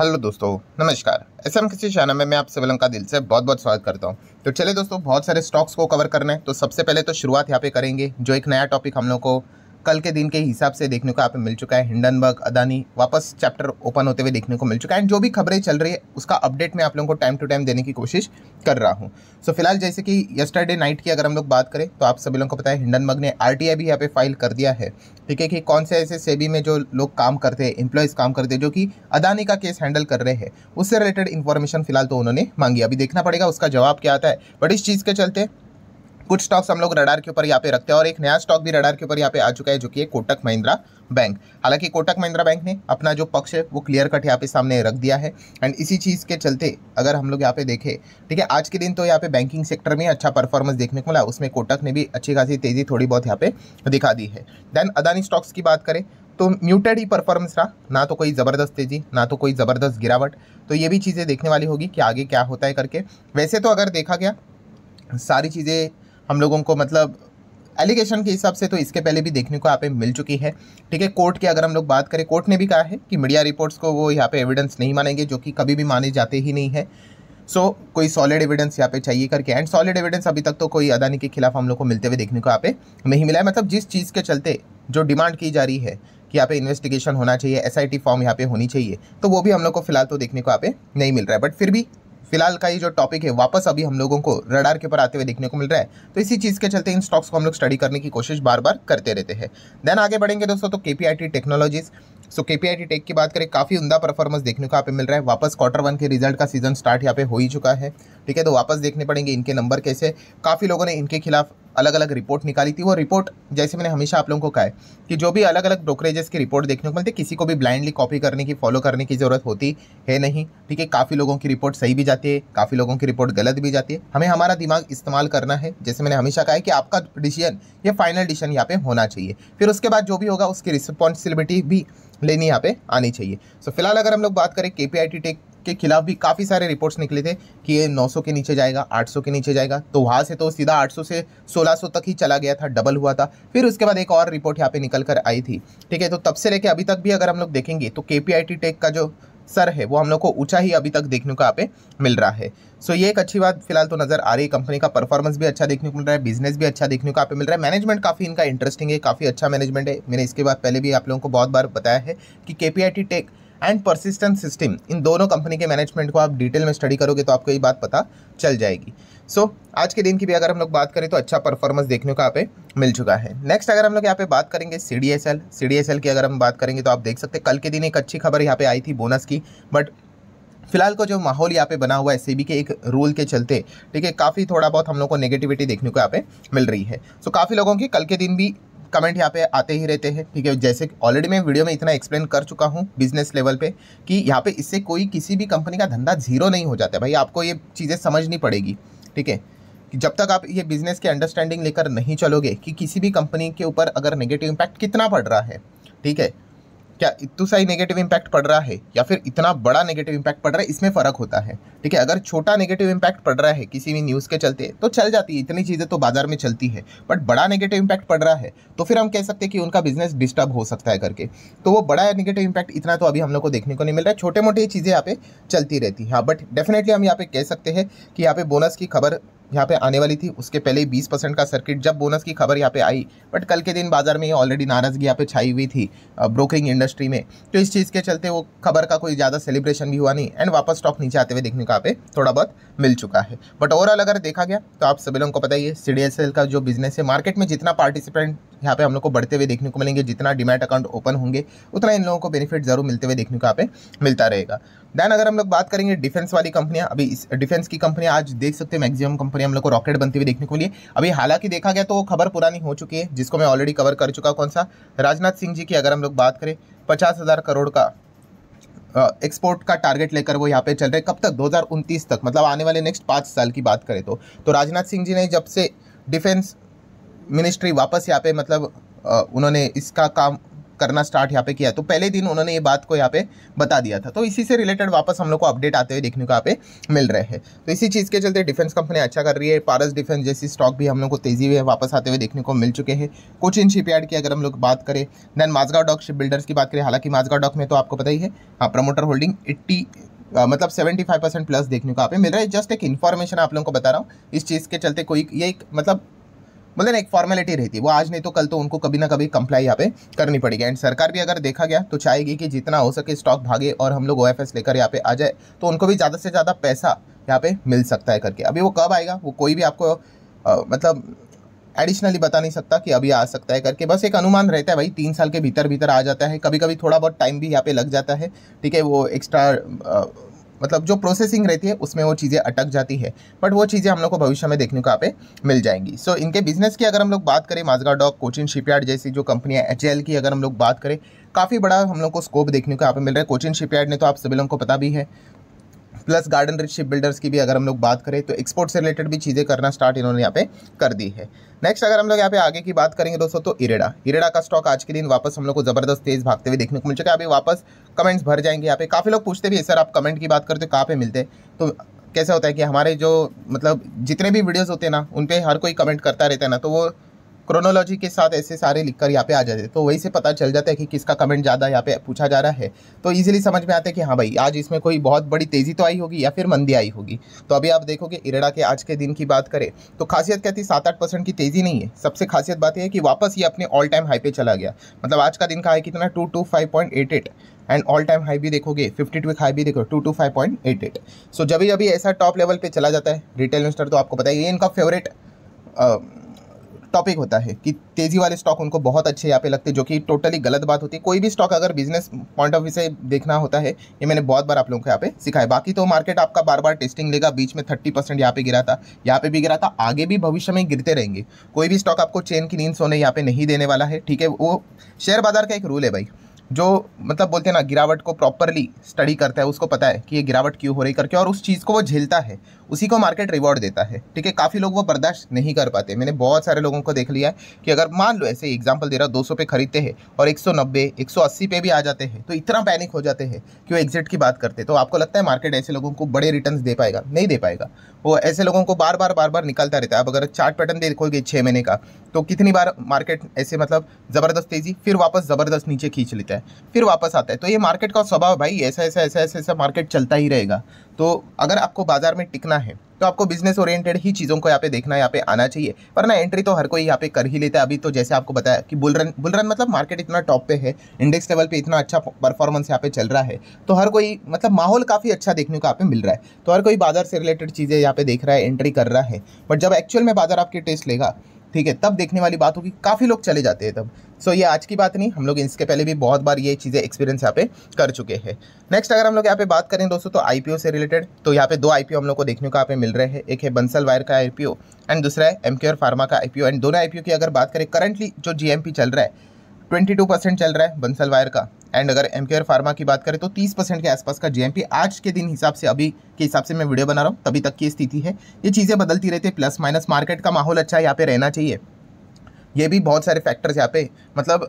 hello दोस्तों नमस्कार S M किसी चैनल में मैं आप सभी का दिल से बहुत बहुत स्वागत करता हूँ तो चले दोस्तों बहुत सारे स्टॉक्स को कवर करना है तो सबसे पहले तो शुरुआत यहाँ पे करेंगे जो एक नया टॉपिक हम लोग को कल के दिन के हिसाब से देखने को यहाँ पे मिल चुका है हिंडनबर्ग अदानी वापस चैप्टर ओपन होते हुए देखने को मिल चुका है एंड जो भी खबरें चल रही है उसका अपडेट मैं आप लोगों को टाइम टू टाइम देने की कोशिश कर रहा हूँ सो so, फिलहाल जैसे कि यस्टरडे नाइट की अगर हम लोग बात करें तो आप सभी लोगों को पता है हिंडनबर्ग ने आर भी यहाँ पे फाइल कर दिया है ठीक है कि कौन से ऐसे सेबी में जो लोग काम करते हैं एम्प्लॉयज़ काम करते हैं जो कि अदानी का केस हैंडल कर रहे हैं उससे रिलेटेड इन्फॉर्मेशन फिलहाल तो उन्होंने मांगी अभी देखना पड़ेगा उसका जवाब क्या आता है बट इस चीज़ के चलते कुछ स्टॉक्स हम लोग रडार के ऊपर यहाँ पे रखते हैं और एक नया स्टॉक भी रडार के ऊपर यहाँ पे आ चुका है जो कि है कोटक महिंद्रा बैंक हालांकि कोटक महिंद्रा बैंक ने अपना जो पक्ष है वो क्लियर कट यहाँ पे सामने रख दिया है एंड इसी चीज़ के चलते अगर हम लोग यहाँ पे देखें ठीक है आज के दिन तो यहाँ पे बैंकिंग सेक्टर में अच्छा परफॉर्मेंस देखने को मिला उसमें कोटक ने भी अच्छी खासी तेज़ी थोड़ी बहुत यहाँ पे दिखा दी है देन अदानी स्टॉक्स की बात करें तो म्यूटेड ही परफॉर्मेंस रहा ना तो कोई ज़बरदस्त तेज़ी ना तो कोई ज़बरदस्त गिरावट तो ये भी चीज़ें देखने वाली होगी कि आगे क्या होता है करके वैसे तो अगर देखा गया सारी चीज़ें हम लोगों को मतलब एलिगेशन के हिसाब से तो इसके पहले भी देखने को यहाँ पे मिल चुकी है ठीक है कोर्ट की अगर हम लोग बात करें कोर्ट ने भी कहा है कि मीडिया रिपोर्ट्स को वो यहाँ पे एविडेंस नहीं मानेंगे जो कि कभी भी माने जाते ही नहीं है सो so, कोई सॉलिड एविडेंस यहाँ पे चाहिए करके एंड सॉलिड एविडेंस अभी तक तो कोई अदानी के खिलाफ हम लोग को मिलते हुए देखने को यहाँ पे नहीं मिला है मतलब जिस चीज़ के चलते जो डिमांड की जा रही है कि यहाँ पे इन्वेस्टिगेशन होना चाहिए एस फॉर्म यहाँ पे होनी चाहिए तो वो भी हम लोग को फिलहाल तो देखने को यहाँ पे नहीं मिल रहा है बट फिर भी फिलहाल का ये जो टॉपिक है वापस अभी हम लोगों को रडार के ऊपर आते हुए देखने को मिल रहा है तो इसी चीज़ के चलते इन स्टॉक्स को हम लोग स्टडी करने की कोशिश बार बार करते रहते हैं देन आगे बढ़ेंगे दोस्तों तो के टेक्नोलॉजीज़ सो के पी टेक की बात करें काफ़ी उमदा परफॉर्मेंस देखने को यहाँ पे मिल रहा है वापस क्वार्टर वन के रिजल्ट का सीजन स्टार्ट यहाँ पे हो ही चुका है ठीक है तो वापस देखने पड़ेंगे इनके नंबर कैसे काफ़ी लोगों ने इनके खिलाफ अलग अलग रिपोर्ट निकाली थी वो रिपोर्ट जैसे मैंने हमेशा आप लोगों को कहा है कि जो भी अलग अलग ब्रोकरेजेस की रिपोर्ट देखने को मिलती है किसी को भी ब्लाइंडली कॉपी करने की फॉलो करने की ज़रूरत होती है नहीं ठीक है काफ़ी लोगों की रिपोर्ट सही भी जाती है काफ़ी लोगों की रिपोर्ट गलत भी जाती है हमें हमारा दिमाग इस्तेमाल करना है जैसे मैंने हमेशा कहा है कि आपका डिसीजन या फाइनल डिसीजन यहाँ पर होना चाहिए फिर उसके बाद जो भी होगा उसकी रिस्पॉन्सिबिलिटी भी लेनी यहाँ पे आनी चाहिए सो so, फिलहाल अगर हम लोग बात करें के पी आई टी टेक के खिलाफ भी काफ़ी सारे रिपोर्ट्स निकले थे कि ये 900 के नीचे जाएगा 800 के नीचे जाएगा तो वहाँ से तो सीधा 800 से 1600 तक ही चला गया था डबल हुआ था फिर उसके बाद एक और रिपोर्ट यहाँ पे निकल कर आई थी ठीक है तो तब से लेके अभी तक भी अगर हम लोग देखेंगे तो के टेक का जो सर है वो हम लोग को ऊंचा ही अभी तक देखने को यहाँ पे मिल रहा है सो so, ये एक अच्छी बात फिलहाल तो नज़र आ रही है कंपनी का परफॉर्मेंस भी अच्छा देखने को मिल रहा है बिजनेस भी अच्छा देखने को आप मिल रहा है मैनेजमेंट काफ़ी इनका इंटरेस्टिंग है काफ़ी अच्छा मैनेजमेंट है मैंने इसके बाद पहले भी आप लोगों को बहुत बार बताया है कि K tech and Persistent system इन दोनों कंपनी के मैनेजमेंट को आप डिटेल में स्टडी करोगे तो आपको ये बात पता चल जाएगी सो so, आज के दिन की भी अगर हम लोग बात करें तो अच्छा परफॉर्मेंस देखने को यहाँ पे मिल चुका है नेक्स्ट अगर हम लोग यहाँ पे बात करेंगे C D S L C D S L की अगर हम बात करेंगे तो आप देख सकते हैं कल के दिन एक अच्छी खबर यहाँ पे आई थी बोनस की बट फिलहाल को जो माहौल यहाँ पे बना हुआ है सेबी e के एक रूल के चलते ठीक है काफ़ी थोड़ा बहुत हम लोग को नेगेटिविटी देखने को यहाँ पे मिल रही है सो so, काफ़ी लोगों की कल के दिन भी कमेंट यहाँ पे आते ही रहते हैं ठीक है जैसे ऑलरेडी मैं वीडियो में इतना एक्सप्लेन कर चुका हूँ बिजनेस लेवल पे कि यहाँ पे इससे कोई किसी भी कंपनी का धंधा जीरो नहीं हो जाता भाई आपको ये चीज़ें समझनी पड़ेगी ठीक है कि जब तक आप ये बिज़नेस के अंडरस्टैंडिंग लेकर नहीं चलोगे कि किसी भी कंपनी के ऊपर अगर नेगेटिव इम्पैक्ट कितना पड़ रहा है ठीक है क्या इतना सा ही नेगेटिव इम्पैक्ट पड़ रहा है या फिर इतना बड़ा नेगेटिव इम्पैक्ट पड़ रहा है इसमें फ़र्क होता है ठीक है अगर छोटा नेगेटिव इम्पैक्ट पड़ रहा है किसी भी न्यूज़ के चलते तो चल जाती है इतनी चीज़ें तो बाजार में चलती है बट बड़ा नेगेटिव इम्पैक्ट पड़ रहा है तो फिर हम कह सकते हैं कि उनका बिजनेस डिस्टर्ब हो सकता है करके तो वो बड़ा नेगेटिव इम्पैक्ट इतना तो अभी हम लोग को देखने को नहीं मिल रहा है छोटे मोटे चीज़ें यहाँ पे चलती रहती हैं हाँ बट डेफिनेटली हम यहाँ पे कह सकते हैं कि यहाँ पे बोनस की खबर यहाँ पे आने वाली थी उसके पहले ही बीस परसेंट का सर्किट जब बोनस की खबर यहाँ पे आई बट कल के दिन बाजार में ऑलरेडी नाराज़गी यहाँ पे छाई हुई थी ब्रोकरिंग इंडस्ट्री में तो इस चीज़ के चलते वो खबर का कोई ज़्यादा सेलिब्रेशन भी हुआ नहीं एंड वापस स्टॉक नीचे आते हुए देखने को यहाँ पे थोड़ा बहुत मिल चुका है बट ओवरऑल अगर देखा गया तो आप सभी लोगों को पता ही है सी का जो बिजनेस है मार्केट में जितना पार्टिसिपेंट यहाँ पे हम लोग को बढ़ते हुए देखने को मिलेंगे जितना डिमेट अकाउंट ओपन होंगे उतना इन लोगों को बेनिफिट जरूर मिलते हुए देखने को यहाँ पे मिलता रहेगा दैन अगर हम लोग बात करेंगे डिफेंस वाली कंपनियाँ अभी इस डिफेंस की कंपनियाँ आज देख सकते हैं मैक्सिमम कंपनी हम लोग को रॉकेट बनती हुई देखने को मिली अभी हालांकि देखा गया तो वो खबर पुरानी हो चुकी है जिसको मैं ऑलरेडी कवर कर चुका कौन सा राजनाथ सिंह जी की अगर हम लोग बात करें पचास करोड़ का एक्सपोर्ट का टारगेट लेकर वो यहाँ पे चल रहे कब तक दो तक मतलब आने वाले नेक्स्ट पाँच साल की बात करें तो।, तो राजनाथ सिंह जी ने जब से डिफेंस मिनिस्ट्री वापस यहाँ पे मतलब उन्होंने इसका काम करना स्टार्ट यहाँ पे किया तो पहले दिन उन्होंने ये बात को यहाँ पे बता दिया था तो इसी से रिलेटेड वापस हम लोग को अपडेट आते हुए देखने को यहाँ पे मिल रहे हैं तो इसी चीज़ के चलते डिफेंस कंपनी अच्छा कर रही है पारस डिफेंस जैसी स्टॉक भी हम लोग को तेज़ी में वापस आते हुए देखने को मिल चुके हैं कोचिन शिपयार्ड की अगर हम लोग बात करें then Mazagon dock ship builders की बात करें हालांकि माजगा डॉक में तो आपको पता ही है हाँ प्रमोटर होल्डिंग एट्टी Uh, मतलब 75 परसेंट प्लस देखने को आप मिल रहा है जस्ट एक इन्फॉर्मेशन आप लोगों को बता रहा हूँ इस चीज़ के चलते कोई ये एक मतलब मतलब एक फॉर्मेलिटी रहती है वो आज नहीं तो कल तो उनको कभी ना कभी कंप्लाई यहाँ पे करनी पड़ेगी एंड सरकार भी अगर देखा गया तो चाहेगी कि जितना हो सके स्टॉक भागे और हम लोग ओ लेकर यहाँ पे आ जाए तो उनको भी ज़्यादा से ज़्यादा पैसा यहाँ पे मिल सकता है करके अभी वो कब आएगा वो कोई भी आपको मतलब एडिशनली बता नहीं सकता कि अभी आ सकता है करके बस एक अनुमान रहता है भाई तीन साल के भीतर भीतर आ जाता है कभी कभी थोड़ा बहुत टाइम भी यहाँ पे लग जाता है ठीक है वो एक्स्ट्रा मतलब जो प्रोसेसिंग रहती है उसमें वो चीज़ें अटक जाती है बट वो चीज़ें हम लोग को भविष्य में देखने को आप मिल जाएंगी सो so, इनके बिजनेस की अगर हम लोग बात करें माजगा डॉक कोचिन शिपयार्ड जैसी जो कंपनियाँ एच की अगर हम लोग बात करें काफ़ी बड़ा हम लोग को स्कोप देखने को यहाँ पे मिल रहा है कोचिन शिपयार्ड ने तो आप सभी लोगों को पता भी है plus garden reach ship builders की भी अगर हम लोग बात करें तो एक्सपोर्ट से रिलेटेड भी चीज़ें करना स्टार्ट इन्होंने यहाँ पे कर दी है नेक्स्ट अगर हम लोग यहाँ पे आगे की बात करेंगे दोस्तों तो इरेडा इरेडा का स्टॉक आज के दिन वापस हम लोग को ज़बरदस्त तेज़ भागते हुए देखने को मिल चुका है अभी वापस कमेंट्स भर जाएंगे यहाँ पे काफ़ी लोग पूछते भी है सर आप कमेंट की बात करते हो कहाँ पे मिलते तो कैसा होता है कि हमारे जो मतलब जितने भी वीडियोज़ होते हैं ना उन पर हर कोई कमेंट करता रहता है ना तो वो क्रोनोलॉजी के साथ ऐसे सारे लिख कर यहाँ पे आ जाते तो वही से पता चल जाता है कि किसका कमेंट ज़्यादा यहाँ पे पूछा जा रहा है तो इजीली समझ में आता है कि हाँ भाई आज इसमें कोई बहुत बड़ी तेज़ी तो आई होगी या फिर मंदी आई होगी तो अभी आप देखोगे इरेड़ा के आज के दिन की बात करें तो खासियत कहती सात आठ परसेंट की तेज़ी नहीं है सबसे खासियत बात यह है कि वापस ये अपने ऑल टाइम हाई पे चला गया मतलब आज का दिन का है कितना two two five point eight eight and all time high भी देखोगे फिफ्टी टू हाई भी देखो two two five point eight eight so जब भी अभी ऐसा टॉप लेवल पे चला जाता है रिटेल इन्वेस्टर तो आपको पता है ये इनका फेवरेट टॉपिक होता है कि तेज़ी वाले स्टॉक उनको बहुत अच्छे यहाँ पे लगते जो कि टोटली गलत बात होती है कोई भी स्टॉक अगर बिजनेस पॉइंट ऑफ व्यू से देखना होता है ये मैंने बहुत बार आप लोगों को यहाँ पे सिखाया बाकी तो मार्केट आपका बार बार टेस्टिंग लेगा बीच में थर्टी परसेंट यहाँ पे गिरा था यहाँ पे भी गिरा था आगे भी भविष्य में गिरते रहेंगे कोई भी स्टॉक आपको चेन की नींद सोने यहाँ पे नहीं देने वाला है ठीक है वो शेयर बाजार का एक रूल है भाई जो मतलब बोलते हैं ना गिरावट को प्रॉपरली स्टडी करता है उसको पता है कि ये गिरावट क्यों हो रही करके और उस चीज़ को वो झेलता है उसी को मार्केट रिवॉर्ड देता है ठीक है काफ़ी लोग वो बर्दाश्त नहीं कर पाते मैंने बहुत सारे लोगों को देख लिया है कि अगर मान लो ऐसे एग्जाम्पल दे रहा हूँ दो सौ पे खरीदते हैं और एक सौ नब्बे एक सौ अस्सी पे भी आ जाते हैं तो इतना पैनिक हो जाते हैं कि वो एग्जिट की बात करते तो आपको लगता है मार्केट ऐसे लोगों को बड़े रिटर्न दे पाएगा नहीं दे पाएगा वो ऐसे लोगों को बार बार बार बार निकलता रहता है अब अगर चार्ट पैटर्न देखोगे छः महीने का तो कितनी बार मार्केट ऐसे मतलब ज़बरदस्त तेज़ी फिर वापस ज़बरदस्त नीचे खींच लेता है फिर वापस आता है तो ये मार्केट का स्वभाव भाई ऐसा ऐसा ऐसा ऐसा ऐसा मार्केट चलता ही रहेगा तो अगर आपको बाजार में टिकना है तो आपको बिजनेस ओरिएंटेड ही चीज़ों को यहाँ पे देखना यहाँ पे आना चाहिए वरना एंट्री तो हर कोई यहाँ पे कर ही लेता है अभी तो जैसे आपको बताया कि बुलरन बुलरन मतलब मार्केट इतना टॉप पे है इंडेक्स लेवल पे इतना अच्छा परफॉर्मेंस यहाँ पे चल रहा है तो हर कोई मतलब माहौल काफ़ी अच्छा देखने को यहाँ पे मिल रहा है तो हर कोई बाजार से रिलेटेड चीज़ें यहाँ पे देख रहा है एंट्री कर रहा है बट जब एक्चुअल में बाजार आपकी टेस्ट लेगा ठीक है तब देखने वाली बात होगी काफ़ी लोग चले जाते हैं तब सो so, ये आज की बात नहीं हम लोग इसके पहले भी बहुत बार ये चीज़ें एक्सपीरियंस यहाँ पे कर चुके हैं नेक्स्ट अगर हम लोग यहाँ पे बात करें दोस्तों तो आईपीओ से रिलेटेड तो यहाँ पे दो आईपीओ हम लोग को देखने को यहाँ पे मिल रहे हैं एक है बंसल वायर का आई एंड दूसरा है एम फार्मा का आई एंड दोनों आई की अगर बात करें करंटली जो जी चल रहा है ट्वेंटी टू परसेंट चल रहा है बंसल वायर का एंड अगर एम फार्मा की बात करें तो 30 परसेंट के आसपास का जीएमपी आज के दिन हिसाब से अभी के हिसाब से मैं वीडियो बना रहा हूँ तभी तक की स्थिति है ये चीज़ें बदलती रहती है प्लस माइनस मार्केट का माहौल अच्छा यहाँ पे रहना चाहिए ये भी बहुत सारे फैक्टर्स यहाँ पे मतलब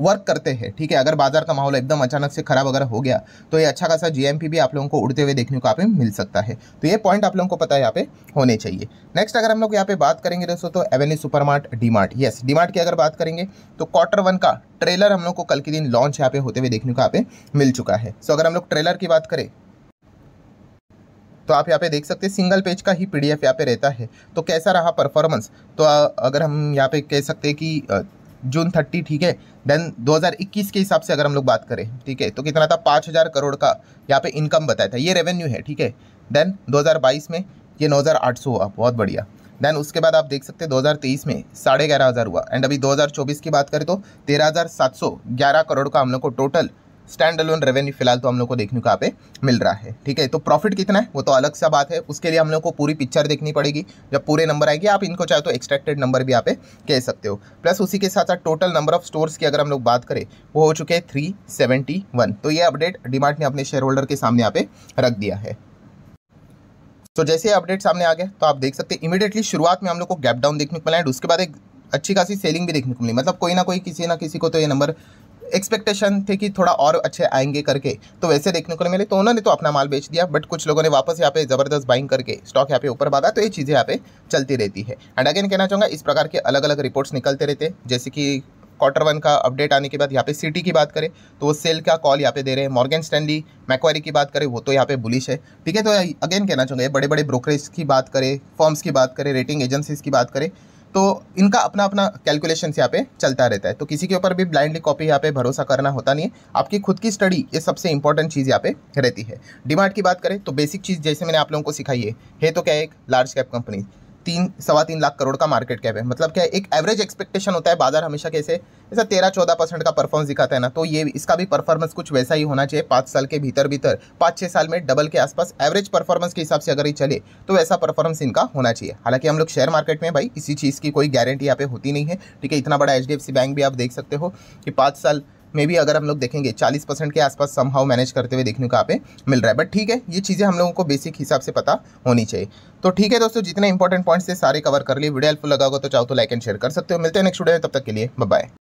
वर्क करते हैं ठीक है अगर बाजार का माहौल एकदम अचानक से खराब अगर हो गया तो ये अच्छा खासा जीएमपी भी आप लोगों को उड़ते हुए देखने को आप मिल सकता है तो ये पॉइंट आप लोगों को पता है यहाँ पे होने चाहिए नेक्स्ट अगर हम लोग यहाँ पे बात करेंगे दोस्तों तो avenue supermart DMart yes DMart की अगर बात करेंगे तो क्वार्टर वन का ट्रेलर हम लोग को कल के दिन लॉन्च यहाँ पे होते हुए देखने को यहाँ मिल चुका है सो अगर हम लोग ट्रेलर की बात करें तो आप यहाँ पे देख सकते हैं सिंगल पेज का ही पीडीएफ डी यहाँ पे रहता है तो कैसा रहा परफॉर्मेंस तो अगर हम यहाँ पे कह सकते हैं कि जून थर्टी ठीक है देन 2021 के हिसाब से अगर हम लोग बात करें ठीक है तो कितना था पाँच हज़ार करोड़ का यहाँ पे इनकम बताया था ये रेवेन्यू है ठीक है देन 2022 में ये 9800 हुआ बहुत बढ़िया देन उसके बाद आप देख सकते हैं 2023 में साढ़े ग्यारह हज़ार हुआ एंड अभी 2024 की बात करें तो तेरह हज़ार सात सौ ग्यारह करोड़ का हम लोग को टोटल स्टैंड अलोन रेवेन्यू फिलहाल तो हम लोग को देखने को यहाँ पे मिल रहा है ठीक है तो प्रॉफिट कितना है वो तो अलग सा बात है उसके लिए हम लोग को पूरी पिक्चर देखनी पड़ेगी जब पूरे नंबर आएगी आप इनको चाहे तो एक्सट्रैक्टेड नंबर भी यहाँ पे कह सकते हो प्लस उसी के साथ साथ टोटल नंबर ऑफ स्टोर्स की अगर हम लोग बात करें वो हो चुके हैं थ्री सेवेंटी वन तो ये अपडेट डिमार्ट ने अपने शेयर होल्डर के सामने यहाँ पे रख दिया है तो जैसे अपडेट सामने आ गया तो आप देख सकते हैं इमीडिएटली शुरुआत में हम लोग को गैप डाउन देखने को मिला एंड उसके बाद एक अच्छी खासी सेलिंग भी देखने को मिली मतलब कोई ना कोई किसी ना किसी को तो ये नंबर एक्सपेक्टेशन थे कि थोड़ा और अच्छे आएंगे करके तो वैसे देखने को मिले तो उन्होंने तो अपना माल बेच दिया बट कुछ लोगों ने वापस यहाँ पे ज़बरदस्त बाइंग करके स्टॉक यहाँ पे ऊपर भागा तो ये चीज़ें यहाँ पे चलती रहती है एंड अगेन कहना चाहूँगा इस प्रकार के अलग अलग रिपोर्ट्स निकलते रहते हैं जैसे कि क्वार्टर वन का अपडेट आने के बाद यहाँ पे सिटी की बात करें तो वो सेल का कॉल यहाँ पे दे रहे हैं मॉर्गन स्टैंडली मैक्वारी की बात करें वो तो यहाँ पे बुलिश है ठीक है तो अगेन कहना चाहूँगा बड़े बड़े ब्रोकरेज की बात करें फॉर्म्स की बात करें रेटिंग एजेंसीज की बात करें तो इनका अपना अपना कैलकुलेशन यहाँ पे चलता रहता है तो किसी के ऊपर भी ब्लाइंडली कॉपी यहाँ पे भरोसा करना होता नहीं है आपकी खुद की स्टडी ये सबसे इंपॉर्टेंट चीज़ यहाँ पे रहती है डिमांड की बात करें तो बेसिक चीज़ जैसे मैंने आप लोगों को सिखाई है, है तो क्या एक लार्ज कैप कंपनी तीन सवा तीन लाख करोड़ का मार्केट कैप है मतलब क्या है एक एवरेज एक्सपेक्टेशन होता है बाजार हमेशा कैसे ऐसा तेरह चौदह परसेंट का परफॉर्मेंस दिखाता है ना तो ये इसका भी परफॉर्मेंस कुछ वैसा ही होना चाहिए पाँच साल के भीतर भीतर पाँच छः साल में डबल के आसपास एवरेज परफॉर्मेंस के हिसाब से अगर ये चले तो वैसा परफॉर्मेंस इनका होना चाहिए हालांकि हम लोग शेयर मार्केट में भाई इसी चीज़ की कोई गारंटी यहाँ पे होती नहीं है ठीक है इतना बड़ा एच बैंक भी आप देख सकते हो कि पाँच साल मे बी अगर हम लोग देखेंगे चालीस परसेंट के आसपास संभाव मैनेज करते हुए देखने को आप मिल रहा है बट ठीक है ये चीज़ें हम लोगों को बेसिक हिसाब से पता होनी चाहिए तो ठीक है दोस्तों जितने इंपॉर्टेंट पॉइंट्स थे सारे कवर कर लिए वीडियो हेल्पफुल लगा होगा तो चाहो तो लाइक एंड शेयर कर सकते हो मिलते हैं नेक्स्ट वीडियो में तब तक के लिए बाय